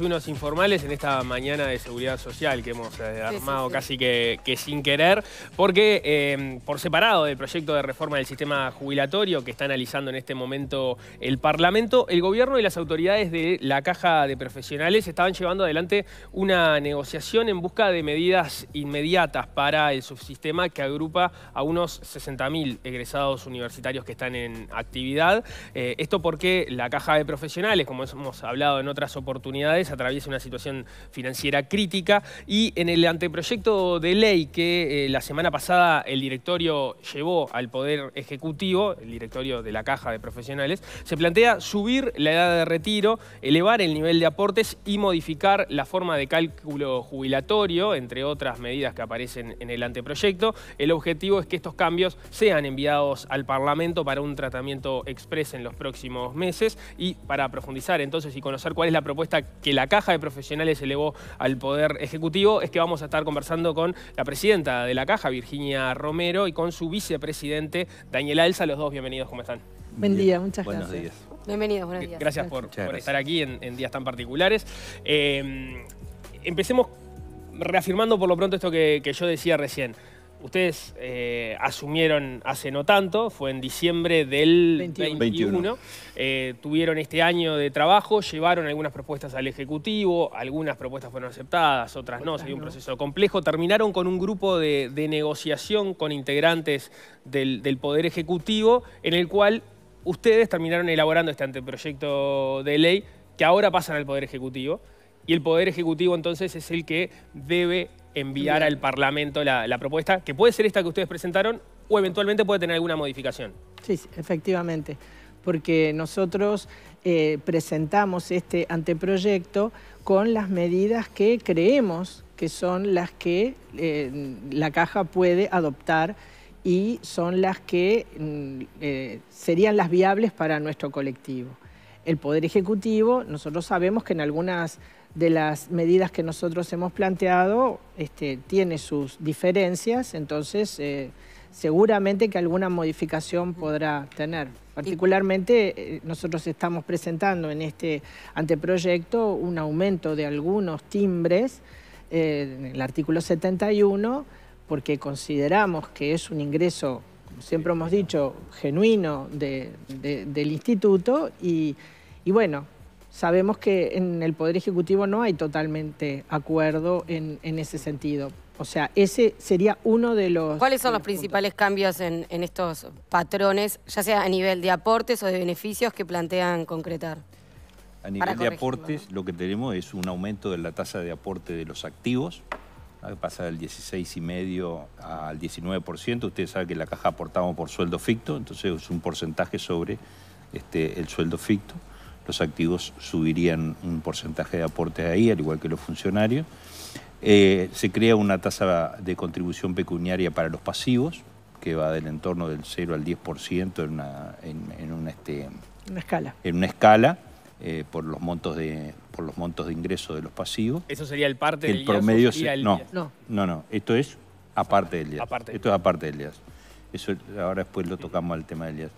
unos informales en esta mañana de seguridad social que hemos eh, armado casi que, sin querer, porque em, por separado del proyecto de reforma del sistema jubilatorio que está analizando en este momento el Parlamento, el gobierno y las autoridades de la Caja de Profesionales estaban llevando adelante una negociación en busca de medidas inmediatas para el subsistema que agrupa a unos 60.000 egresados universitarios que están en actividad. Eh, esto porque la Caja de Profesionales, como hemos hablado en otras oportunidades, atraviesa una situación financiera crítica y en el anteproyecto de ley que eh, la semana pasada el directorio llevó al Poder Ejecutivo, el directorio de la Caja de Profesionales, se plantea subir la edad de retiro, elevar el nivel de aportes y modificar la forma de cálculo jubilatorio, entre otras medidas que aparecen en el anteproyecto. El objetivo es que estos cambios sean enviados al Parlamento para un tratamiento expreso en los próximos meses y para profundizar entonces y conocer cuál es la propuesta que la Caja de Profesionales elevó al Poder Ejecutivo, es que vamos a estar conversando con la presidenta de la Caja, Virginia Romero, y con su vicepresidente, Daniel Alza. Los dos, bienvenidos, ¿cómo están? Buen día, muchas gracias. Días. Bienvenidos, buenos días. Gracias, por, estar aquí en, días tan particulares. Eh, empecemos reafirmando por lo pronto esto que yo decía recién ustedes eh, asumieron hace no tanto, fue en diciembre del 21. Eh, tuvieron este año de trabajo, llevaron algunas propuestas al Ejecutivo, algunas propuestas fueron aceptadas, otras no, se un proceso complejo. Terminaron con un grupo de, negociación con integrantes del, del Poder Ejecutivo, en el cual ustedes terminaron elaborando este anteproyecto de ley que ahora pasan al Poder Ejecutivo. Y el Poder Ejecutivo entonces es el que debe enviar al Parlamento la, propuesta, que puede ser esta que ustedes presentaron o eventualmente puede tener alguna modificación. Sí, efectivamente, porque nosotros eh, presentamos este anteproyecto con las medidas que creemos que son las que eh, la caja puede adoptar y son las que mm, eh, serían las viables para nuestro colectivo. El Poder Ejecutivo, nosotros sabemos que en algunas de las medidas que nosotros hemos planteado este, tiene sus diferencias, entonces eh, seguramente que alguna modificación podrá tener. Particularmente eh, nosotros estamos presentando en este anteproyecto un aumento de algunos timbres eh, en el artículo 71 porque consideramos que es un ingreso, como siempre hemos dicho, genuino del instituto y bueno, Sabemos que en el Poder Ejecutivo no hay totalmente acuerdo en, ese sentido. O sea, ese sería uno de los... ¿Cuáles son los, principales cambios en, estos patrones, ya sea a nivel de aportes o de beneficios que plantean concretar? A nivel de aportes, lo que tenemos es un aumento de la tasa de aporte de los activos, que pasa del 16,5 al 19%. Ustedes saben que en la caja aportamos por sueldo ficto, entonces es un porcentaje sobre este, el sueldo ficto los activos subirían un porcentaje de aportes ahí, al igual que los funcionarios. Eh, se crea una tasa de contribución pecuniaria para los pasivos, que va del entorno del 0 al 10% en una, en, una, este, una escala. En una escala. Eh, por los montos de por los montos de ingreso de los pasivos. Eso sería el parte el del promedio no, no, no, esto es aparte del IAS. Esto es aparte del IAS. Eso ahora después lo tocamos al tema del IAS.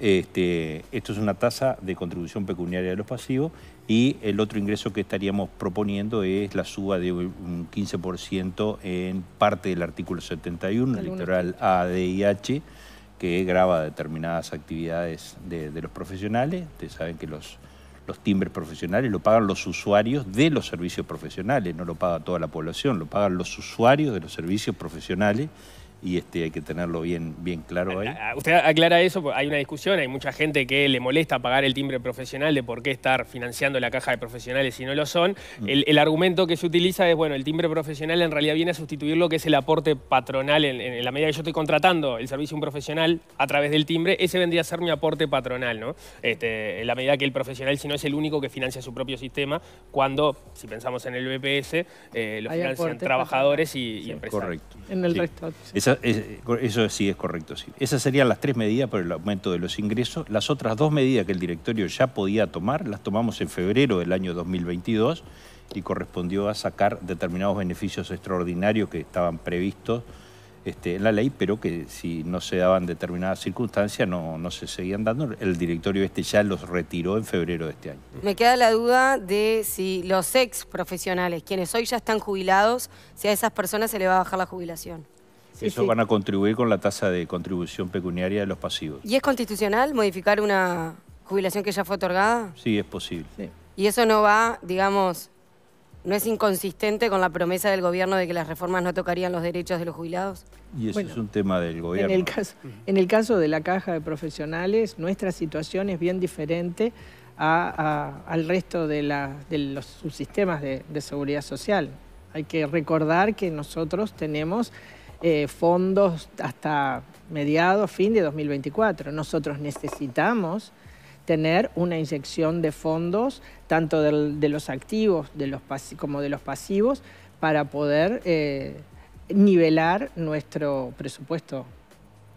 Este, esto es una tasa de contribución pecuniaria de los pasivos y el otro ingreso que estaríamos proponiendo es la suba de un 15% en parte del artículo 71, el litoral ADIH, que graba determinadas actividades de, los profesionales. Ustedes saben que los timbres profesionales lo pagan los usuarios de los servicios profesionales, no lo paga toda la población, lo pagan los usuarios de los servicios profesionales y este, hay que tenerlo bien, bien claro ahí. Usted aclara eso, hay una discusión, hay mucha gente que le molesta pagar el timbre profesional de por qué estar financiando la caja de profesionales si no lo son. Mm. El, argumento que se utiliza es, bueno, el timbre profesional en realidad viene a sustituir lo que es el aporte patronal en, la medida que yo estoy contratando el servicio de un profesional a través del timbre, ese vendría a ser mi aporte patronal, ¿no? Este, en la medida que el profesional si no es el único que financia su propio sistema, cuando, si pensamos en el BPS, eh, lo financian trabajadores y, empresas. Correcto. En el resto eso sí es correcto, sí. Esas serían las tres medidas por el aumento de los ingresos. Las otras dos medidas que el directorio ya podía tomar las tomamos en febrero del año 2022 y correspondió a sacar determinados beneficios extraordinarios que estaban previstos este, en la ley, pero que si no se daban determinadas circunstancias no, no se seguían dando. El directorio este ya los retiró en febrero de este año. Me queda la duda de si los ex profesionales, quienes hoy ya están jubilados, si a esas personas se le va a bajar la jubilación. Eso van a contribuir con la tasa de contribución pecuniaria de los pasivos. ¿Y es constitucional modificar una jubilación que ya fue otorgada? Sí, es posible. ¿Y eso no va, digamos, no es inconsistente con la promesa del gobierno de que las reformas no tocarían los derechos de los jubilados? Y eso es un tema del gobierno. En el, caso, de la caja de profesionales, nuestra situación es bien diferente al resto de, los subsistemas de seguridad social. Hay que recordar que nosotros tenemos eh, fondos hasta mediados, fin de 2024. Nosotros necesitamos tener una inyección de fondos, tanto de los activos como de los pasivos, para poder eh, nivelar nuestro presupuesto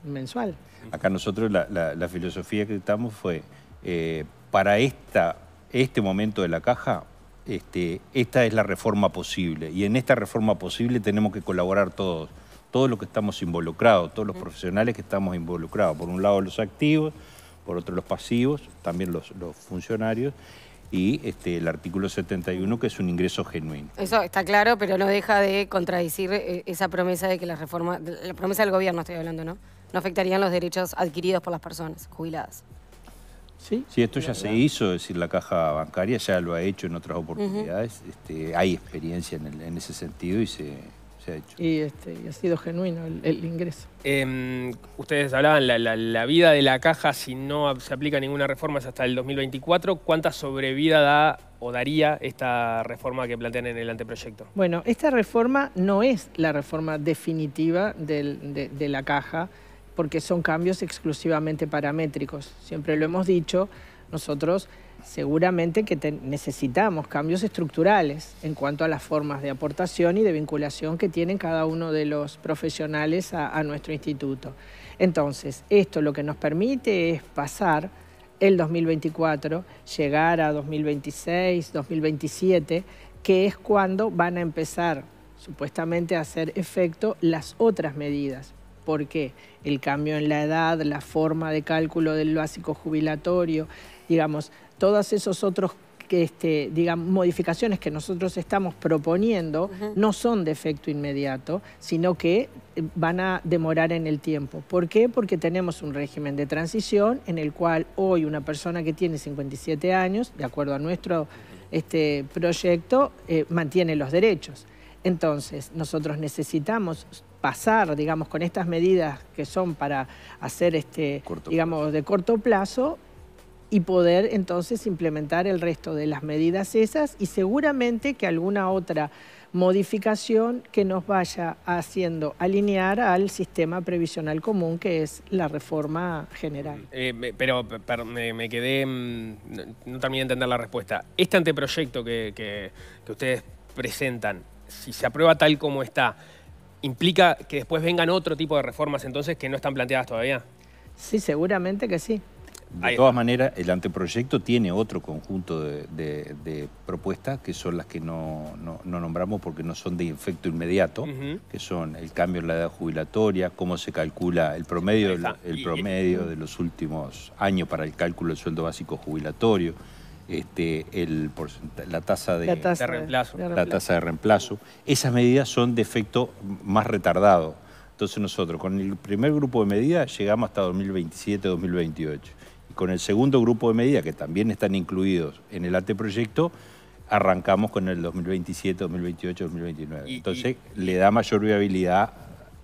mensual. Acá nosotros la, filosofía que estamos fue, eh, para este momento de la caja, este, esta es la reforma posible y en esta reforma posible tenemos que colaborar todos todos los que estamos involucrados, todos los profesionales que estamos involucrados. Por un lado los activos, por otro los pasivos, también los, funcionarios y este, el artículo 71, que es un ingreso genuino. Eso está claro, pero no deja de contradecir eh, esa promesa de que la reforma, la promesa del gobierno estoy hablando, ¿no? No afectarían los derechos adquiridos por las personas jubiladas. Sí, esto ya se hizo, es decir, la caja bancaria ya lo ha hecho en otras oportunidades, este, hay experiencia en, el, en, ese sentido y se, y, este, ha sido genuino el, ingreso. Em, ustedes hablaban, la, la, vida de la caja, si no se aplica ninguna reforma, hasta el 2024. ¿Cuánta sobrevida da o daría esta reforma que plantean en el anteproyecto? Bueno, esta reforma no es la reforma definitiva de la caja, porque son cambios exclusivamente paramétricos. Siempre lo hemos dicho, nosotros seguramente que necesitamos cambios estructurales en cuanto a las formas de aportación y de vinculación que tienen cada uno de los profesionales a, nuestro instituto. Entonces, esto lo que nos permite es pasar el 2024, llegar a 2026, 2027, que es cuando van a empezar supuestamente a hacer efecto las otras medidas. ¿Por qué? El cambio en la edad, la forma de cálculo del básico jubilatorio, digamos, todas esas otras modificaciones que nosotros estamos proponiendo no son de efecto inmediato, sino que eh, van a demorar en el tiempo. ¿Por qué? Porque tenemos un régimen de transición en el cual hoy una persona que tiene 57 años, de acuerdo a nuestro este, proyecto, eh, mantiene los derechos. Entonces, nosotros necesitamos pasar, digamos, con estas medidas que son para hacer, este, digamos, de corto plazo, y poder entonces implementar el resto de las medidas esas y seguramente que alguna otra modificación que nos vaya haciendo alinear al sistema previsional común que es la reforma general. Mm, eh, pero me quedé, mm, no terminé entender la respuesta. Este anteproyecto que ustedes presentan, si se aprueba tal como está, implica que después vengan otro tipo de reformas entonces que no están planteadas todavía. Sí, seguramente que sí. De todas maneras, el anteproyecto tiene otro conjunto de, propuestas que son las que no, nombramos porque no son de efecto inmediato, que son el cambio en la edad jubilatoria, cómo se calcula el promedio, el, promedio de los últimos años para el cálculo del sueldo básico jubilatorio, este, el la tasa de, de reemplazo. La tasa de reemplazo. Esas medidas son de efecto más retardado. Entonces nosotros con el primer grupo de medidas llegamos hasta 2027, 2028 con el segundo grupo de medidas, que también están incluidos en el proyecto, arrancamos con el 2027, 2028, 2029. entonces le da mayor viabilidad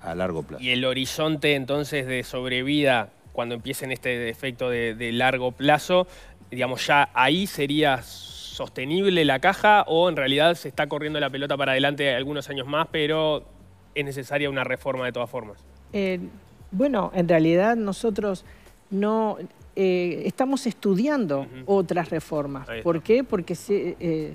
a largo plazo. Y el horizonte entonces de sobrevida cuando empiecen este efecto de, largo plazo, digamos, ya ahí sería sostenible la caja o en realidad se está corriendo la pelota para adelante algunos años más, pero es necesaria una reforma de todas formas? Eh, bueno, en realidad nosotros no, eh, estamos estudiando otras reformas. ¿Por qué? Porque eh,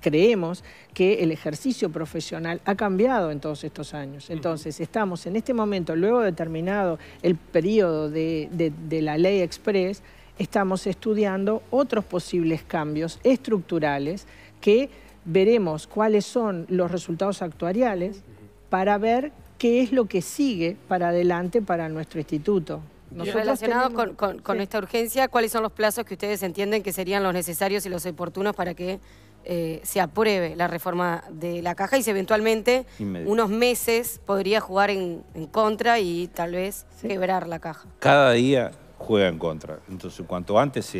creemos que el ejercicio profesional ha cambiado en todos estos años. Entonces, estamos en este momento, luego de terminado el periodo de, de la ley express, estamos estudiando otros posibles cambios estructurales que veremos cuáles son los resultados actuariales para ver qué es lo que sigue para adelante para nuestro instituto relacionados Relacionado con, esta urgencia, ¿cuáles son los plazos que ustedes entienden que serían los necesarios y los oportunos para que eh, se apruebe la reforma de la caja y si eventualmente unos meses podría jugar en, contra y tal vez quebrar la caja? Cada día juega en contra. Entonces, cuanto antes,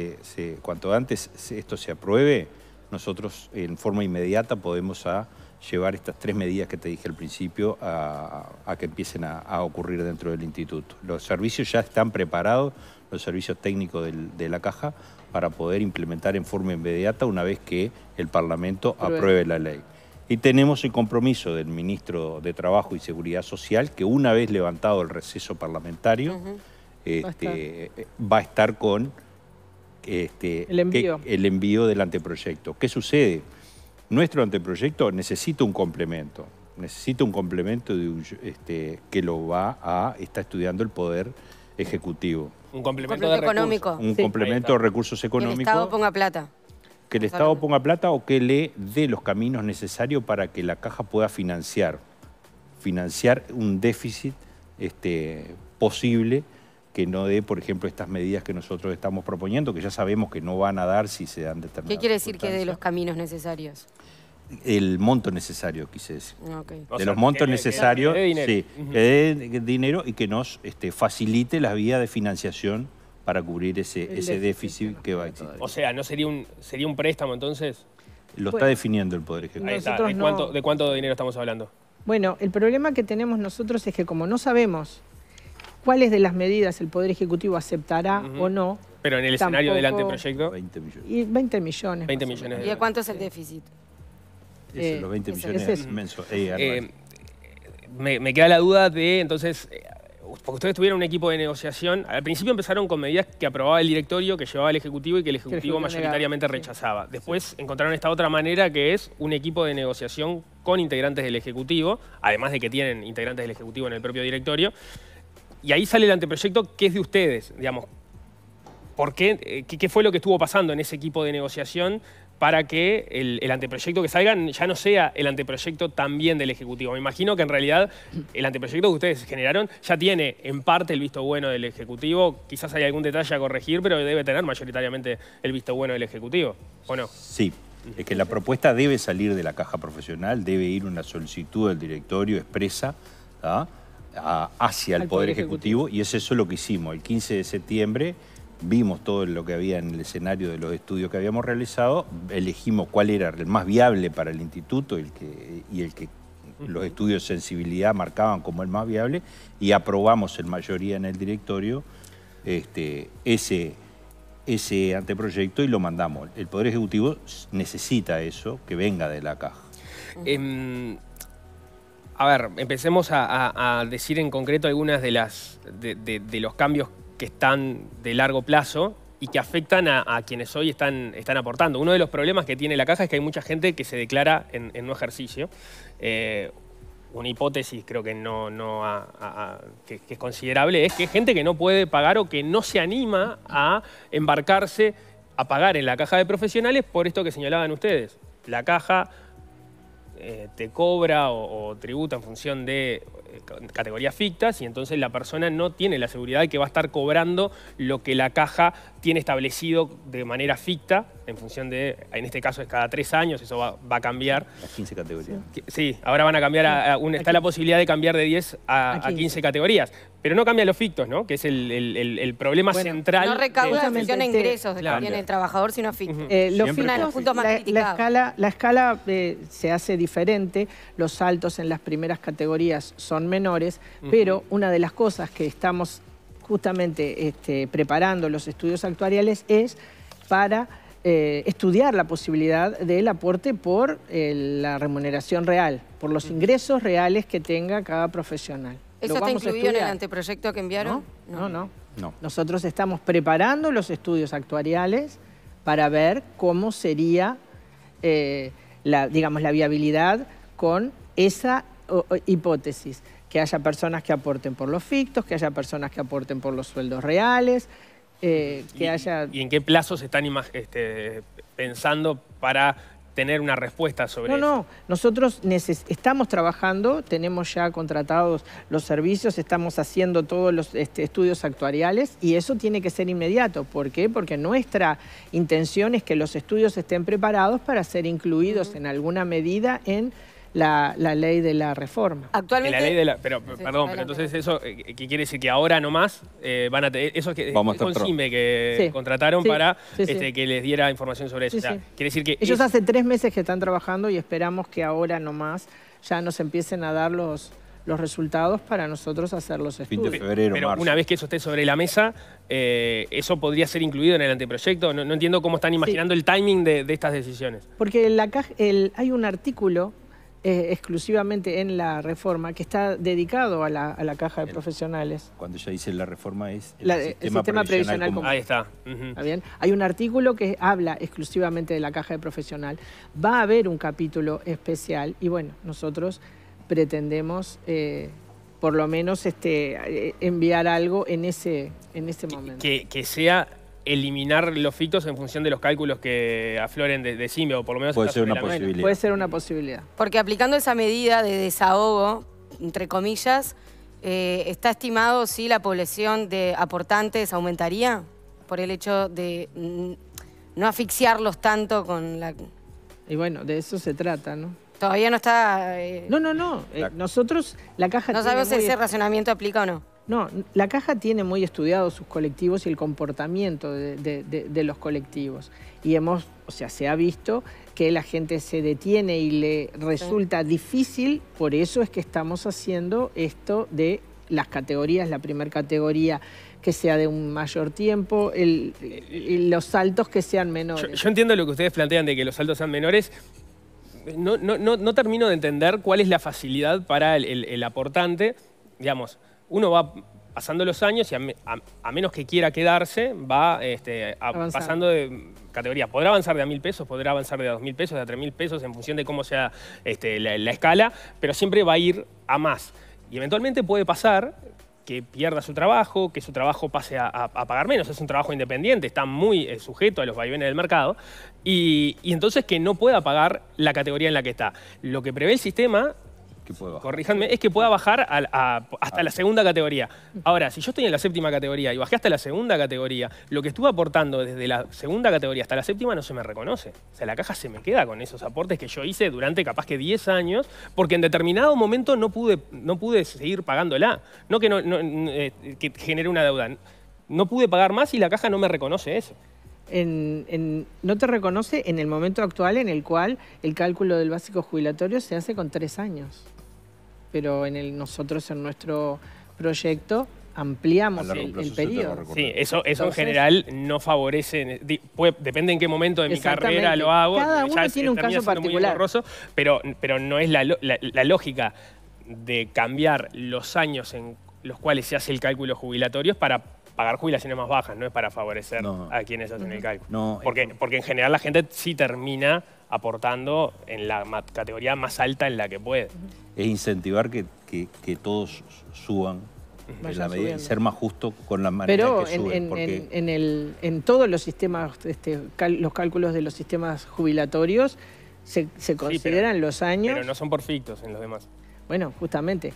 cuanto antes esto se apruebe, nosotros en forma inmediata podemos a llevar estas tres medidas que te dije al principio a, que empiecen a, ocurrir dentro del instituto. Los servicios ya están preparados, los servicios técnicos de la caja, para poder implementar en forma inmediata una vez que el Parlamento apruebe la ley. Y tenemos el compromiso del Ministro de Trabajo y Seguridad Social que una vez levantado el receso parlamentario, este, va, a estar con este, el envío del anteproyecto. ¿Qué sucede? Nuestro anteproyecto necesita un complemento, necesita un complemento de, este, que lo va a, está estudiando el Poder Ejecutivo. Un complemento, de económico. Un complemento de recursos económicos. Que el Estado ponga plata. Que el Estado ponga plata o que le dé los caminos necesarios para que la caja pueda financiar, financiar un déficit este, posible que no dé, por ejemplo, estas medidas que nosotros estamos proponiendo, que ya sabemos que no van a dar si se dan determinadas. ¿Qué quiere decir que dé los caminos necesarios? el monto necesario, quise decir. Ah, de los montos necesarios, que, sí, dé dinero y que nos este, facilite la vía de financiación para cubrir ese, ese déficit, que va a existir. O sea, ¿no sería un, sería un préstamo entonces? Lo está definiendo el Poder Ejecutivo. ¿De, cuánto, dinero estamos hablando? Bueno, el problema que tenemos nosotros es que como no sabemos cuáles de las medidas el Poder Ejecutivo aceptará o no. Pero en el escenario del anteproyecto... 20 millones. Y 20 millones. 20 millones ¿Y cuánto es el déficit? Eh, los 20 millones es inmenso. Eh, eh, me, queda la duda de, entonces, porque ustedes tuvieron un equipo de negociación, al principio empezaron con medidas que aprobaba el directorio, que llevaba el Ejecutivo y que el Ejecutivo mayoritariamente rechazaba. Después encontraron esta otra manera que es un equipo de negociación con integrantes del Ejecutivo, además de que tienen integrantes del Ejecutivo en el propio directorio. Y ahí sale el anteproyecto que es de ustedes, digamos. ¿Por qué? ¿Qué fue lo que estuvo pasando en ese equipo de negociación para que el, anteproyecto que salgan ya no sea el anteproyecto también del Ejecutivo. Me imagino que en realidad el anteproyecto que ustedes generaron ya tiene en parte el visto bueno del Ejecutivo, quizás hay algún detalle a corregir, pero debe tener mayoritariamente el visto bueno del Ejecutivo, ¿o no? Sí, es que la propuesta debe salir de la caja profesional, debe ir una solicitud del directorio expresa ¿ah? hacia el Poder, Ejecutivo, Ejecutivo, y es eso lo que hicimos el 15 de septiembre vimos todo lo que había en el escenario de los estudios que habíamos realizado, elegimos cuál era el más viable para el instituto el que, y el que los estudios de sensibilidad marcaban como el más viable y aprobamos en mayoría en el directorio este, ese, anteproyecto y lo mandamos. El Poder Ejecutivo necesita eso, que venga de la caja. Em, a ver, empecemos a, decir en concreto algunas de las de los cambios que están de largo plazo y que afectan a, quienes hoy están, están, aportando. Uno de los problemas que tiene la caja es que hay mucha gente que se declara en, un ejercicio. Eh, una hipótesis creo que no, que, es considerable es que hay gente que no puede pagar o que no se anima a embarcarse a pagar en la caja de profesionales por esto que señalaban ustedes. La caja eh, te cobra o, tributa en función de categorías fictas y entonces la persona no tiene la seguridad de que va a estar cobrando lo que la caja tiene establecido de manera ficta en función de, en este caso es cada tres años, eso va, a cambiar. Las 15 categorías. Sí, ahora van a cambiar, está la posibilidad de cambiar de 10 a, 15. categorías. Pero no cambia los fictos, ¿no? Que es el, problema central. No recauda la mención de este ingresos que tiene el trabajador, sino fictos. Eh, los fictos, puntos más la, escala, eh, se hace diferente, los saltos en las primeras categorías son menores, pero una de las cosas que estamos justamente este, preparando los estudios actuariales es para eh, estudiar la posibilidad del aporte por la remuneración real, por los ingresos reales que tenga cada profesional. ¿Eso está incluido en el anteproyecto que enviaron? No no. no, Nosotros estamos preparando los estudios actuariales para ver cómo sería, eh, la, digamos, la viabilidad con esa hipótesis. Que haya personas que aporten por los fictos, que haya personas que aporten por los sueldos reales, eh, ¿Y, en qué plazos están este, pensando para tener una respuesta sobre eso. No, no, nosotros estamos trabajando, tenemos ya contratados los servicios, estamos haciendo todos los este, estudios actuariales y eso tiene que ser inmediato. ¿Por qué? Porque nuestra intención es que los estudios estén preparados para ser incluidos en alguna medida en la, ley de la reforma. Actualmente... pero, perdón, pero entonces eso, eh, ¿qué quiere decir? Que ahora nomás eh, van a tener... Eso es que es con CIME que contrataron para este, que les diera información sobre eso. quiere decir que... Ellos hace tres meses que están trabajando y esperamos que ahora nomás ya nos empiecen a dar los los resultados para nosotros hacer los estudios. Pero una vez que eso esté sobre la mesa, eh, ¿eso podría ser incluido en el anteproyecto? No, entiendo cómo están imaginando el timing de, estas decisiones. Porque la, el, hay un artículo eh, exclusivamente en la reforma, que está dedicado a la, caja de profesionales. Cuando ya dice la reforma es el, sistema, previsional. Ahí está. está. bien? Hay un artículo que habla exclusivamente de la caja de profesional. Va a haber un capítulo especial y bueno, nosotros pretendemos... Eh, por lo menos este, eh, enviar algo en ese, en momento. Que, que sea eliminar los fitos en función de los cálculos que afloren de, de o por lo menos... Puede ser una posibilidad. Puede ser una posibilidad. Porque aplicando esa medida de desahogo, entre comillas, eh, ¿está estimado si la población de aportantes aumentaría por el hecho de mm, no asfixiarlos tanto con la... Y bueno, de eso se trata, ¿no? Todavía no está... Eh, no, no, no. Eh, nosotros, la caja... No sabemos si ese racionamiento aplica o no. No, la caja tiene muy estudiados sus colectivos y el comportamiento de, los colectivos. Y hemos, o sea, se ha visto que la gente se detiene y le resulta difícil, por eso es que estamos haciendo esto de las categorías, la primera categoría que sea de un mayor tiempo, los saltos que sean menores. Yo, entiendo lo que ustedes plantean de que los saltos sean menores, no, termino de entender cuál es la facilidad para el aportante, digamos, uno va pasando los años y a, menos que quiera quedarse, va este, pasando de categoría. Podrá avanzar de a mil pesos, podrá avanzar de a dos mil pesos, de a tres mil pesos, en función de cómo sea este, la, escala, pero siempre va a ir a más. Y eventualmente puede pasar que pierda su trabajo, que su trabajo pase a, pagar menos, es un trabajo independiente, está muy eh, sujeto a los vaivenes del mercado, y, entonces que no pueda pagar la categoría en la que está. Lo que prevé el sistema es que pueda bajar hasta la ah. segunda categoría. Ahora, si yo estoy en la séptima categoría y bajé hasta la segunda categoría, lo que estuve aportando desde la segunda categoría hasta la séptima no se me reconoce. O sea, la caja se me queda con esos aportes que yo hice durante capaz que 10 años, porque en determinado momento no pude, no pude seguir pagándola. No que, no, eh, que genere una deuda. No pude pagar más y la caja no me reconoce eso. no te reconoce en el momento actual en el cual el cálculo del básico jubilatorio se hace con tres años pero en el, nosotros en nuestro proyecto ampliamos el, periodo. Sí, eso, eso en general no favorece, depende en qué momento de mi carrera lo hago. Cada uno tiene un caso particular. pero, pero no es la, la, lógica de cambiar los años en los cuales se hace el cálculo jubilatorio para pagar jubilaciones más bajas, no es para favorecer a quienes hacen el cálculo. porque, eh, porque en general la gente sí termina aportando en la categoría más alta en la que puede. Es incentivar que, todos suban ser más justo con las maneras Pero que suben. En, porque... en, el, en todos los sistemas, este, los cálculos de los sistemas jubilatorios, se, consideran los años... Pero no son perfectos en los demás. Bueno, justamente.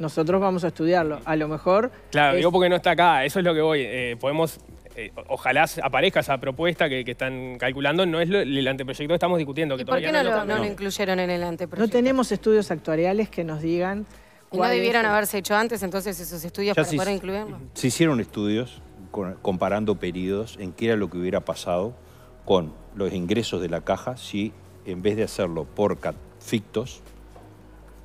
Nosotros vamos a estudiarlo. A lo mejor... Claro, digo porque no está acá. Eso es lo que voy. Eh, podemos eh, ojalá aparezca esa propuesta que, están calculando, no es el anteproyecto que estamos discutiendo. por qué no, lo, incluyeron en el anteproyecto? No tenemos estudios actuariales que nos digan... no debieron haberse hecho antes entonces esos estudios para se, poder incluirlos? Se hicieron estudios comparando periodos en qué era lo que hubiera pasado con los ingresos de la caja si en vez de hacerlo por fictos,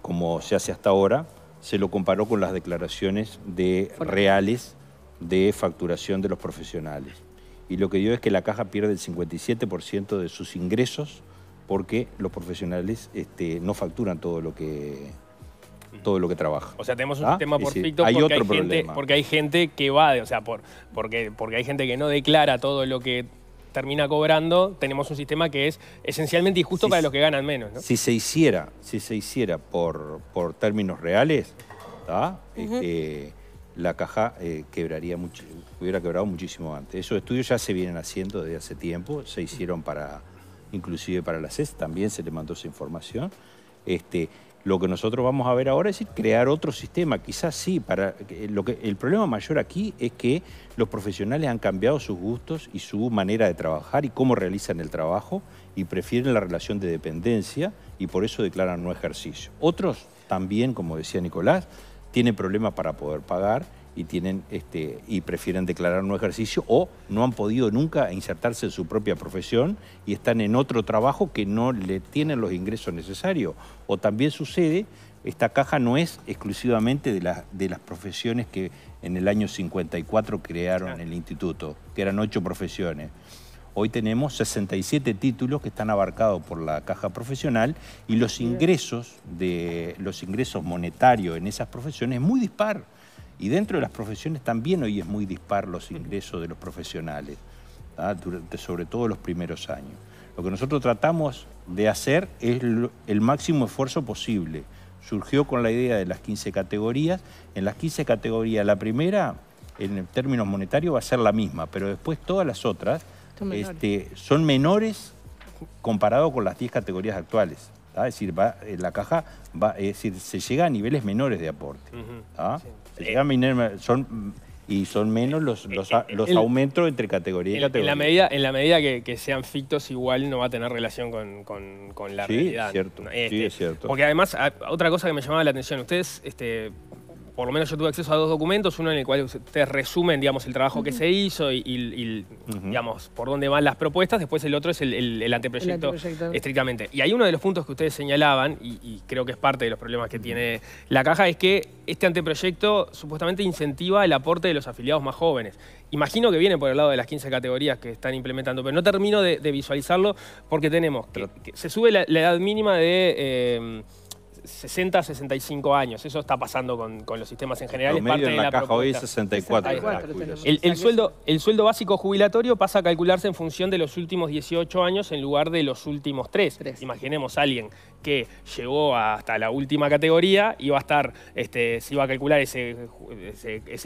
como se hace hasta ahora, se lo comparó con las declaraciones de reales de facturación de los profesionales. Y lo que dio es que la caja pierde el 57% de sus ingresos porque los profesionales este, no facturan todo lo que todo lo que trabaja. O sea, tenemos un ¿Ah? sistema tema por pito porque, hay gente, porque, hay gente, que va, de, o sea, por, porque, porque hay gente que no declara todo lo que termina cobrando, tenemos un sistema que es esencialmente injusto para los que ganan menos. Si se hiciera, si se hiciera por, por términos reales, la caja eh, quebraría hubiera quebrado muchísimo antes. Esos estudios ya se vienen haciendo desde hace tiempo, se hicieron para, inclusive para la CES, también se le mandó esa información. Este, lo que nosotros vamos a ver ahora es crear otro sistema, quizás sí, para lo que el problema mayor aquí es que los profesionales han cambiado sus gustos y su manera de trabajar y cómo realizan el trabajo y prefieren la relación de dependencia y por eso declaran no ejercicio. Otros también, como decía Nicolás, tiene problemas para poder pagar y, tienen, este, y prefieren declarar un ejercicio o no han podido nunca insertarse en su propia profesión y están en otro trabajo que no le tienen los ingresos necesarios. O también sucede, esta caja no es exclusivamente de, de las profesiones que en el año 54 crearon el instituto, que eran ocho profesiones. Hoy tenemos 67 títulos que están abarcados por la caja profesional y los ingresos, de, los ingresos monetarios en esas profesiones es muy dispar. Y dentro de las profesiones también hoy es muy dispar los ingresos de los profesionales, ¿ah? Durante, sobre todo los primeros años. Lo que nosotros tratamos de hacer es el máximo esfuerzo posible. Surgió con la idea de las 15 categorías. En las 15 categorías, la primera, en términos monetarios, va a ser la misma, pero después todas las otras este, son menores comparado con las 10 categorías actuales. Es decir, eh, la caja va, es decir, se llega a niveles menores de aporte. Se llega a son y son menos los, eh, los, eh, aumentos entre categorías en, la medida, en la medida que, sean fictos, igual no va a tener relación con, la sí, realidad. Cierto, este, sí, es cierto. Porque además, otra cosa que me llamaba la atención, ustedes este, por lo menos yo tuve acceso a dos documentos, uno en el cual ustedes resumen, digamos, el trabajo que se hizo y, digamos, por dónde van las propuestas, después el otro es el, anteproyecto, estrictamente. Y hay uno de los puntos que ustedes señalaban, y, creo que es parte de los problemas que tiene la caja, es que este anteproyecto supuestamente incentiva el aporte de los afiliados más jóvenes. Imagino que viene por el lado de las 15 categorías que están implementando, pero no termino de, visualizarlo porque tenemos que, se sube la, edad mínima de... Eh, 60, 65 años. Eso está pasando con, los sistemas en general. El en la, caja hoy 64. el, sueldo, básico jubilatorio pasa a calcularse en función de los últimos 18 años en lugar de los últimos 3. Imaginemos a alguien que llegó hasta la última categoría y va a estar, este, se iba a calcular ese,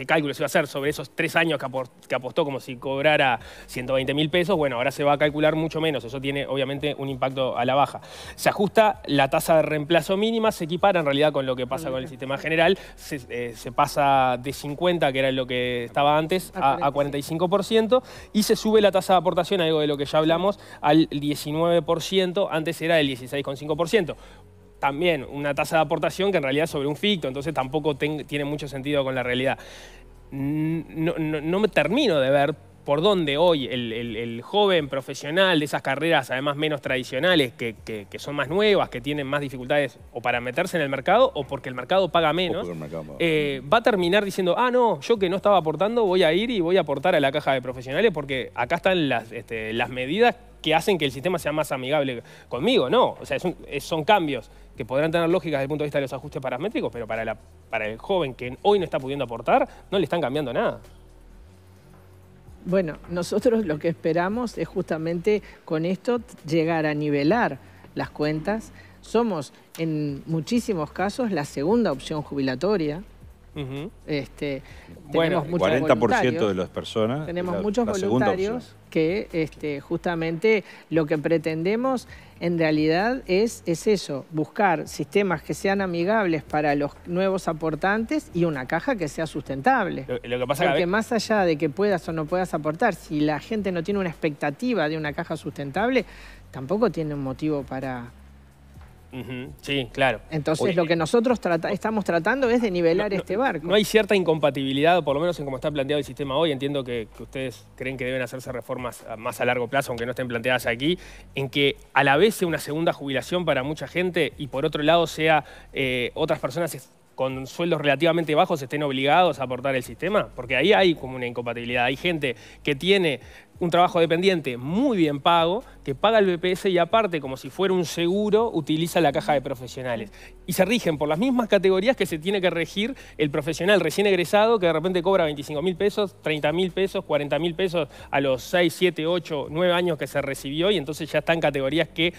cálculo, se iba a hacer sobre esos 3 años que, apostó como si cobrara 120 mil pesos. Bueno, ahora se va a calcular mucho menos. Eso tiene obviamente un impacto a la baja. Se ajusta la tasa de reemplazo mínimo se equipara en realidad con lo que pasa con el sistema general. Se, eh, pasa de 50, que era lo que estaba antes, a, 45%. Y se sube la tasa de aportación, algo de lo que ya hablamos, al 19%. Antes era el 16,5% también una tasa de aportación que en realidad es sobre un ficto, entonces tampoco tiene mucho sentido con la realidad. no me termino de ver por dónde hoy el, joven profesional de esas carreras, además menos tradicionales, que, son más nuevas, que tienen más dificultades o para meterse en el mercado o porque el mercado paga eh, menos, va a terminar diciendo, ah, no, yo que no estaba aportando voy a ir y voy a aportar a la caja de profesionales porque acá están las, este, medidas que hacen que el sistema sea más amigable conmigo, ¿no? O sea, son cambios que podrán tener lógicas desde el punto de vista de los ajustes paramétricos, pero para, la, para el joven que hoy no está pudiendo aportar, no le están cambiando nada. Bueno, nosotros lo que esperamos es justamente con esto llegar a nivelar las cuentas. Somos en muchísimos casos la segunda opción jubilatoria este, bueno, tenemos 40% de las personas. Tenemos muchos voluntarios que este, justamente lo que pretendemos en realidad es, es eso, buscar sistemas que sean amigables para los nuevos aportantes y una caja que sea sustentable. Lo, que pasa Porque que... más allá de que puedas o no puedas aportar, si la gente no tiene una expectativa de una caja sustentable, tampoco tiene un motivo para Sí, claro. Entonces lo que eh, nosotros estamos tratando es de nivelar este barco. No hay cierta incompatibilidad, por lo menos en cómo está planteado el sistema hoy, entiendo que, ustedes creen que deben hacerse reformas más a largo plazo, aunque no estén planteadas aquí, en que a la vez sea una segunda jubilación para mucha gente y por otro lado sea eh, otras personas con sueldos relativamente bajos estén obligados a aportar el sistema? Porque ahí hay como una incompatibilidad. Hay gente que tiene un trabajo dependiente muy bien pago, que paga el BPS y aparte, como si fuera un seguro, utiliza la caja de profesionales. Y se rigen por las mismas categorías que se tiene que regir el profesional recién egresado, que de repente cobra 25 mil pesos, 30 mil pesos, 40 mil pesos a los 6, 7, 8, 9 años que se recibió y entonces ya están categorías que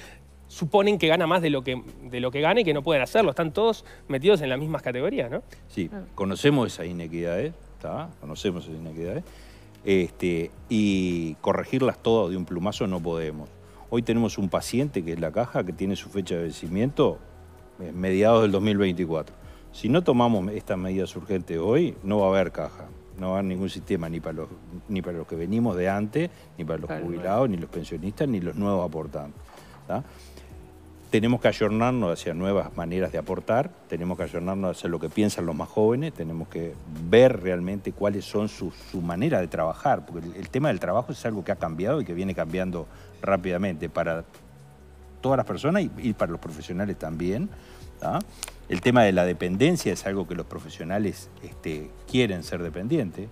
suponen que gana más de lo que, de lo que gana y que no pueden hacerlo. Están todos metidos en las mismas categorías, ¿no? Sí, conocemos esas inequidades, ¿eh? ¿está? conocemos esas inequidades. ¿eh? Este, y corregirlas todas de un plumazo no podemos. Hoy tenemos un paciente que es la caja que tiene su fecha de vencimiento mediados del 2024. Si no tomamos estas medidas urgentes hoy, no va a haber caja, no va a haber ningún sistema ni para los, ni para los que venimos de antes, ni para los jubilados, ni los pensionistas, ni los nuevos aportantes tenemos que ayornarnos hacia nuevas maneras de aportar, tenemos que ayornarnos hacia lo que piensan los más jóvenes, tenemos que ver realmente cuáles son sus su manera de trabajar, porque el, tema del trabajo es algo que ha cambiado y que viene cambiando rápidamente para todas las personas y, para los profesionales también. ¿ah? El tema de la dependencia es algo que los profesionales este, quieren ser dependientes,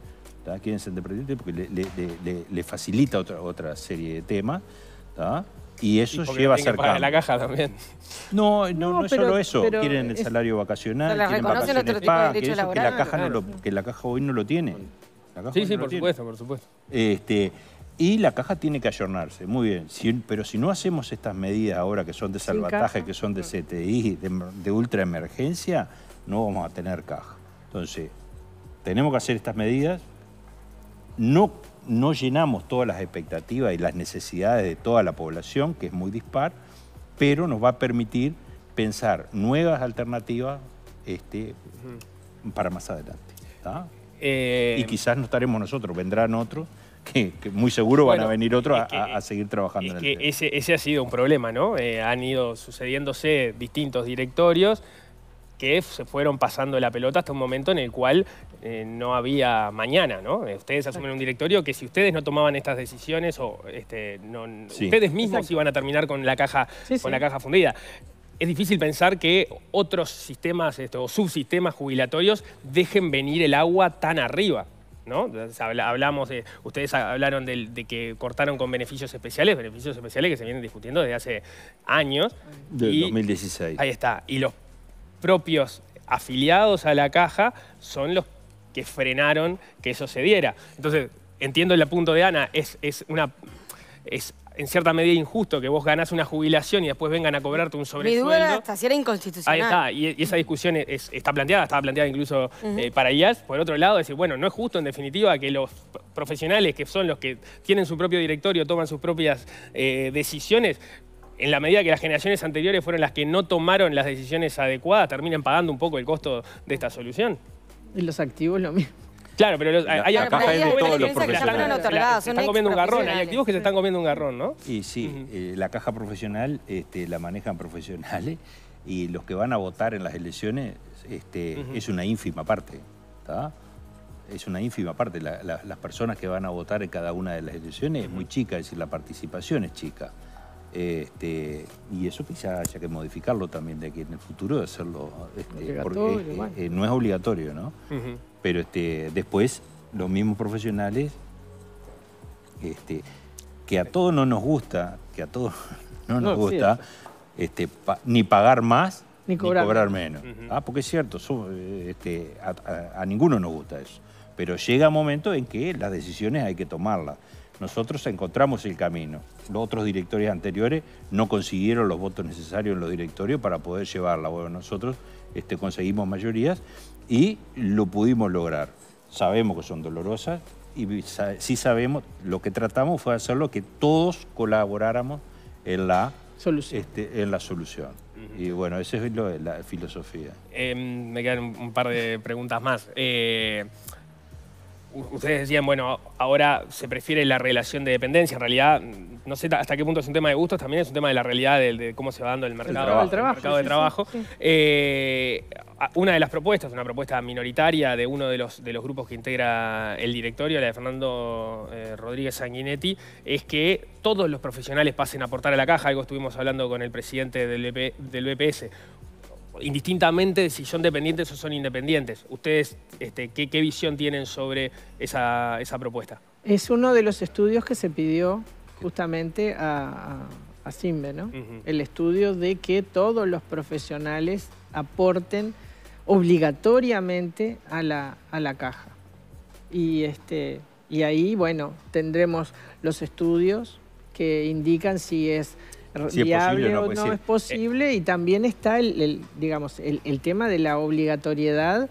¿ah? quieren ser dependientes porque le, facilita otra, otra serie de temas. ¿ah? Y eso lleva a ser cambio. la caja también. No, no, es solo eso. Quieren el salario vacacional, quieren vacaciones otro que la caja hoy no lo tiene. sí, sí, por supuesto, por supuesto. Este, y la caja tiene que ayornarse, muy bien. pero si no hacemos estas medidas ahora que son de salvataje, que son de CTI, de, de ultra emergencia, no vamos a tener caja. Entonces, tenemos que hacer estas medidas, no no llenamos todas las expectativas y las necesidades de toda la población, que es muy dispar, pero nos va a permitir pensar nuevas alternativas este, para más adelante. Eh, y quizás no estaremos nosotros, vendrán otros. Que, muy seguro van a venir otros a, seguir trabajando en el Ese, ese, ha sido un problema, ¿no? Eh, han ido sucediéndose distintos directorios que se fueron pasando la pelota hasta un momento en el cual eh, no había mañana, eh, Ustedes asumen un directorio que si ustedes no tomaban estas decisiones o este, ustedes mismos iban a terminar con la caja, con la caja fundida es difícil pensar que otros sistemas este, o subsistemas jubilatorios dejen venir el agua tan arriba. ¿No? Hablamos de, ustedes hablaron de, que cortaron con beneficios especiales, beneficios especiales que se vienen discutiendo desde hace años. Del 2016. Ahí está. Y propios afiliados a la caja son los que frenaron que eso se diera. Entonces, entiendo el punto de Ana, es, una... Es, en cierta medida injusto que vos ganás una jubilación y después vengan a cobrarte un sobresueldo. Mi duda si era inconstitucional. Ahí está, y, esa discusión está planteada, estaba planteada incluso eh, para IAS. Por otro lado, decir, bueno, no es justo en definitiva que los profesionales que son los que tienen su propio directorio, toman sus propias eh, decisiones, en la medida que las generaciones anteriores fueron las que no tomaron las decisiones adecuadas, terminan pagando un poco el costo de esta solución. Y los activos lo mismo. Claro, pero hay, comiendo un garrón, hay activos que se están comiendo un garrón, ¿no? Y sí, eh, la caja profesional este, la manejan profesionales y los que van a votar en las elecciones este, es una ínfima parte, ¿está? Es una ínfima parte. las personas que van a votar en cada una de las elecciones es muy chica, es decir, la participación es chica. Este, y eso quizás haya que modificarlo también de aquí en el futuro, de hacerlo, este, porque eh, eh, no es obligatorio, ¿no? Pero este, después los mismos profesionales, este, que a todos no nos gusta, que a todos no nos gusta, este, ni pagar más, ni cobrar, menos. ah, porque es cierto, a, ninguno nos gusta eso. Pero llega un momento en que las decisiones hay que tomarlas. Nosotros encontramos el camino. Los otros directores anteriores no consiguieron los votos necesarios en los directorios para poder llevarla. Bueno, nosotros este, conseguimos mayorías y lo pudimos lograr. Sabemos que son dolorosas y sí sabemos, lo que tratamos fue hacerlo que todos colaboráramos en la solución. Este, en la solución. Y bueno, esa es la filosofía. Em, me quedan un par de preguntas más. Eh, ustedes decían, bueno, ahora se prefiere la relación de dependencia. En realidad, no sé hasta qué punto es un tema de gustos, también es un tema de la realidad de, cómo se va dando el mercado, el mercado de trabajo. Eh, una de las propuestas, una propuesta minoritaria de uno de los, de los grupos que integra el directorio, la de Fernando eh, Rodríguez Sanguinetti, es que todos los profesionales pasen a aportar a la caja, algo estuvimos hablando con el presidente del, del BPS indistintamente si son dependientes o son independientes. ¿Ustedes este, ¿qué, visión tienen sobre esa, propuesta? Es uno de los estudios que se pidió justamente a, Simbe. ¿no? El estudio de que todos los profesionales aporten obligatoriamente a la, caja. Y, este, y ahí, bueno, tendremos los estudios que indican si es si es posible, o no, pues es eh, posible. Y también está el, digamos, el, tema de la obligatoriedad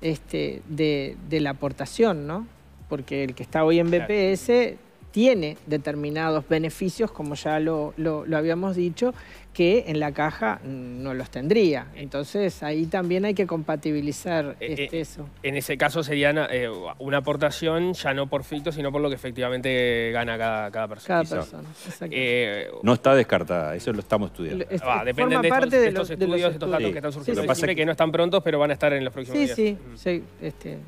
este, de, de la aportación, ¿no? Porque el que está hoy en BPS tiene determinados beneficios, como ya lo, lo, habíamos dicho, que en la caja no los tendría. Entonces ahí también hay que compatibilizar eh, eh, este, eso. En ese caso sería eh, una aportación ya no por ficto, sino por lo que efectivamente gana cada, persona. Cada persona, exacto. no está descartada, eso lo estamos estudiando. Este, ah, depende de, estos, estudios, de estos datos que están surgiendo. Lo que pasa que no están prontos, pero van a estar en los próximos días. Sí, mm. sí, sí este,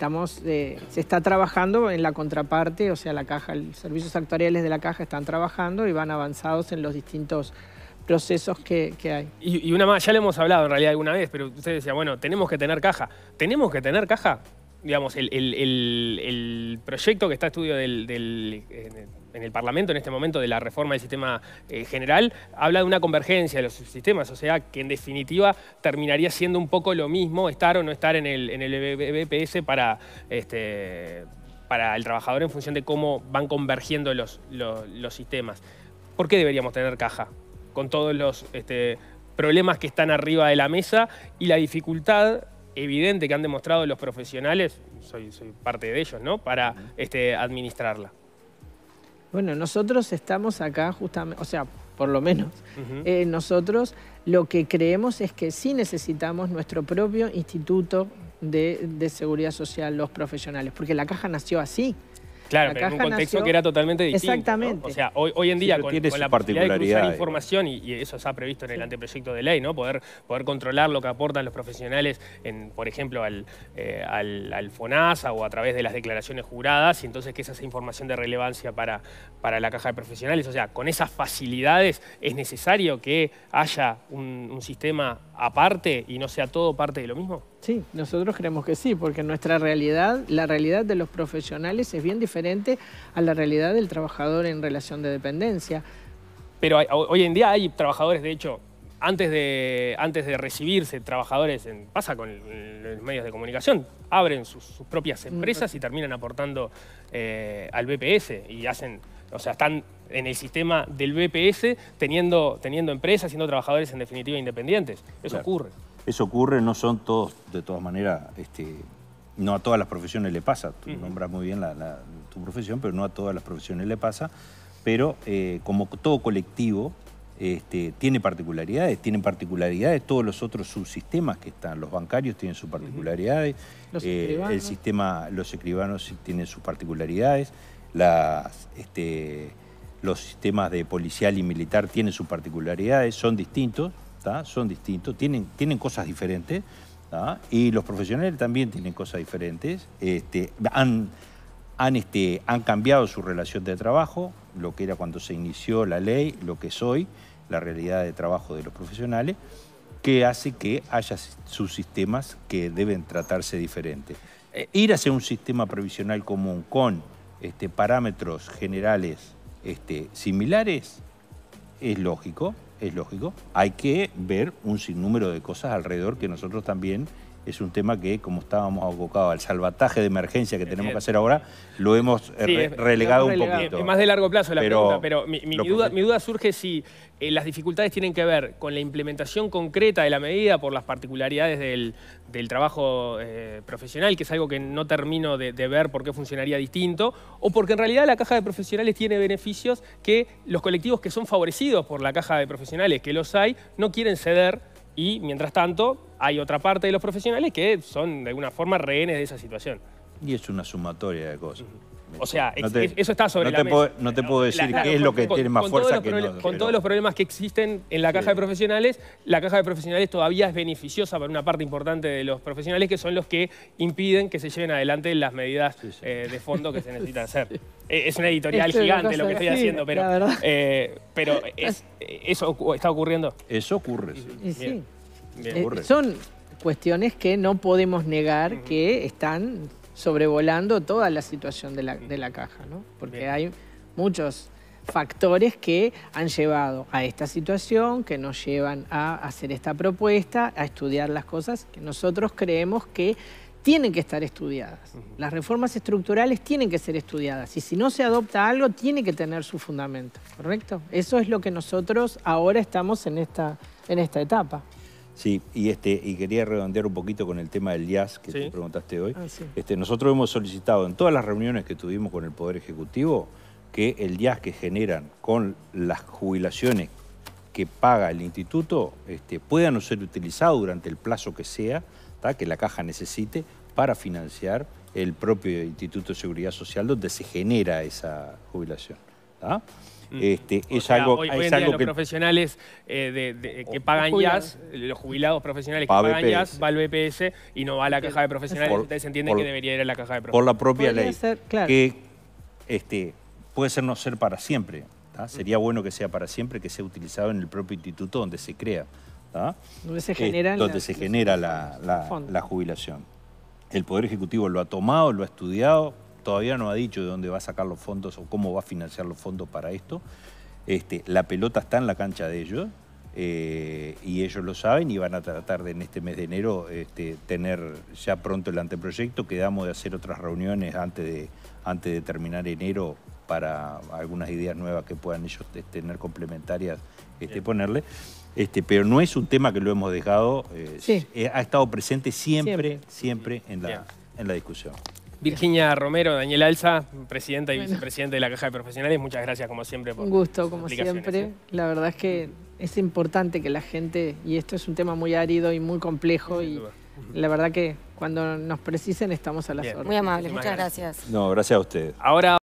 estamos, eh, se está trabajando en la contraparte, o sea, la caja, los servicios actuariales de la caja están trabajando y van avanzados en los distintos procesos que, hay. Y, una más, ya le hemos hablado en realidad alguna vez, pero usted decía, bueno, tenemos que tener caja. ¿Tenemos que tener caja? Digamos, el, proyecto que está a estudio del, eh, en el Parlamento en este momento de la reforma del sistema eh, general, habla de una convergencia de los sistemas, o sea, que en definitiva terminaría siendo un poco lo mismo estar o no estar en el, en e BPS este, para, el trabajador en función de cómo van convergiendo los, sistemas. ¿Por qué deberíamos tener caja? Con todos los este, problemas que están arriba de la mesa y la dificultad evidente que han demostrado los profesionales, soy, parte de ellos, ¿no? Para este, administrarla. Bueno, nosotros estamos acá justamente, o sea, por lo menos, eh, nosotros lo que creemos es que sí necesitamos nuestro propio instituto de, de seguridad social, los profesionales, porque la caja nació así. Claro, pero en un contexto que era totalmente distinto. Exactamente. O sea, hoy, en día con, la posibilidad de cruzar información, y, eso se ha previsto en el anteproyecto de ley, ¿no? Poder, poder controlar lo que aportan los profesionales, en, por ejemplo, al, eh, FONASA o a través de las declaraciones juradas, y entonces que esa información de relevancia para, la caja de profesionales. O sea, con esas facilidades es necesario que haya un sistema aparte y no sea todo parte de lo mismo. Sí, nosotros creemos que sí, porque nuestra realidad, la realidad de los profesionales es bien diferente a la realidad del trabajador en relación de dependencia. Pero hoy en día hay trabajadores, de hecho, antes de, antes de recibirse trabajadores, en, pasa con los medios de comunicación, abren sus, propias mm. empresas y terminan aportando eh, al BPS y hacen, o sea, están en el sistema del BPS teniendo, teniendo empresas, siendo trabajadores en definitiva independientes. Eso ocurre. Eso ocurre, no son todos, de todas maneras, este, no a todas las profesiones le pasa. Tú nombras muy bien tu profesión, pero no a todas las profesiones le pasa. Pero eh, como todo colectivo, este, tiene particularidades, tienen particularidades todos los otros subsistemas que están. Los bancarios tienen sus particularidades, eh, el sistema, los escribanos tienen sus particularidades, este, los sistemas de policial y militar tienen sus particularidades, son distintos son distintos, tienen, cosas diferentes y los profesionales también tienen cosas diferentes. Este, han, este, han, cambiado su relación de trabajo, lo que era cuando se inició la ley, lo que es hoy, la realidad de trabajo de los profesionales, que hace que haya sus sistemas que deben tratarse diferente. Eh, ir ir hacia un sistema previsional común con este, parámetros generales similares es lógico, es lógico, hay que ver un sinnúmero de cosas alrededor que nosotros también es un tema que, como estábamos abocados al salvataje de emergencia que tenemos que hacer ahora, lo hemos eh, relegado un poquito. Es más de largo plazo la pero, pregunta, pero mi, duda, surge si eh, las dificultades tienen que ver con la implementación concreta de la medida por las particularidades del, trabajo eh, profesional, que es algo que no termino de, de, ver por qué funcionaría distinto, o porque en realidad la caja de profesionales tiene beneficios que los colectivos que son favorecidos por la caja de profesionales, que los hay, no quieren ceder y mientras tanto, hay otra parte de los profesionales que son de alguna forma rehenes de esa situación. Y es una sumatoria de cosas. O sea, eso está sobre no te Puedo, no te puedo decir qué es lo que tiene más fuerza que Con todos los problemas que existen en la caja de profesionales, la caja de profesionales todavía es beneficiosa para una parte importante de los profesionales que son los que impiden que se lleven adelante las medidas eh, de fondo que se necesitan hacer. Eh, es una editorial gigante lo que estoy haciendo, pero, eh, pero eso está ocurriendo. Eso ocurre, sí. son cuestiones que no podemos negar que están sobrevolando toda la situación de la, caja, ¿no? Porque hay muchos factores que han llevado a esta situación, que nos llevan a hacer esta propuesta, a estudiar las cosas que nosotros creemos que tienen que estar estudiadas. Las reformas estructurales tienen que ser estudiadas y si no se adopta algo tiene que tener su fundamento, ¿correcto? Eso es lo que nosotros ahora estamos en esta, en esta etapa. Sí, y este y quería redondear un poquito con el tema del IAS que tú preguntaste hoy. Ah, este, nosotros hemos solicitado en todas las reuniones que tuvimos con el Poder Ejecutivo que el IAS que generan con las jubilaciones que paga el instituto este, puedan ser utilizado durante el plazo que sea, que la caja necesite, para financiar el propio Instituto de Seguridad Social donde se genera esa jubilación es algo, algo los profesionales eh, de, que pagan ya los jubilados profesionales que pagan ya va al BPS y no va a la caja de profesionales. Ustedes entienden que debería ir a la caja de profesionales. Por la propia ley. Que este, puede ser no ser para siempre. Sería mm. bueno que sea para siempre, que sea utilizado en el propio instituto donde se crea. Donde se eh, genera, la jubilación. El Poder Ejecutivo lo ha tomado, lo ha estudiado, todavía no ha dicho de dónde va a sacar los fondos o cómo va a financiar los fondos para esto. Este, la pelota está en la cancha de ellos eh, y ellos lo saben y van a tratar de en este mes de enero este, tener ya pronto el anteproyecto. Quedamos de hacer otras reuniones antes de, antes de terminar enero para algunas ideas nuevas que puedan ellos eh, tener complementarias, este, ponerle. Este, pero no es un tema que lo hemos dejado, eh, ha estado presente siempre, siempre, en, la, en la discusión. Virginia Romero, Daniel Alza, presidenta y Vicepresidente de la Caja de Profesionales, muchas gracias como siempre por Un gusto, como siempre. ¿eh? La verdad es que es importante que la gente, y esto es un tema muy árido y muy complejo, y la verdad que cuando nos precisen estamos a la órdenes. Muy amable, muchas gracias. No, gracias a ustedes. Ahora